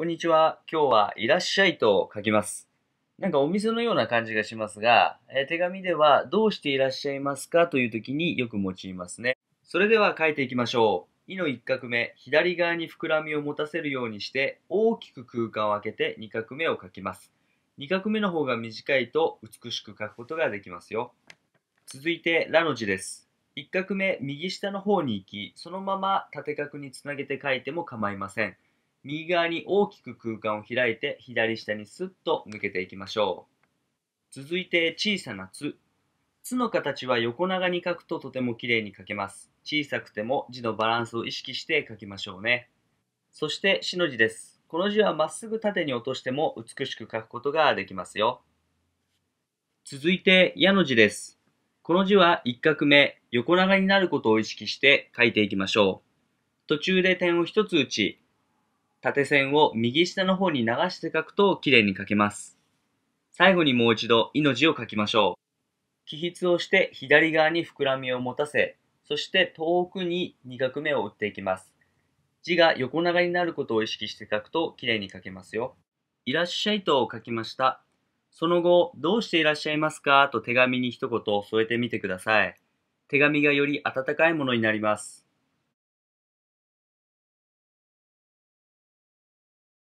こんにちは。今日はいらっしゃいと書きます。なんかお店のような感じがしますが、え手紙ではどうしていらっしゃいますかという時によく用いますね。それでは書いていきましょう。いの1画目、左側に膨らみを持たせるようにして大きく空間を空けて2画目を書きます。2画目の方が短いと美しく書くことができますよ。続いて、ラの字です。1画目、右下の方に行き、そのまま縦画につなげて書いても構いません。右側に大きく空間を開いて左下にスッと抜けていきましょう。続いて小さな「つ」。「つ」の形は横長に書くととても綺麗に書けます。小さくても字のバランスを意識して書きましょうね。そして「し」の字です。この字はまっすぐ縦に落としても美しく書くことができますよ。続いて「や」の字です。この字は1画目、横長になることを意識して書いていきましょう。途中で点を1つ打ち、縦線を右下の方に流して書くときれいに書けます。最後にもう一度命を書きましょう。起筆をして左側に膨らみを持たせ、そして遠くに2画目を打っていきます。字が横長になることを意識して書くときれいに書けますよ。いらっしゃいと書きました。その後、どうしていらっしゃいますかと手紙に一言添えてみてください。手紙がより温かいものになります。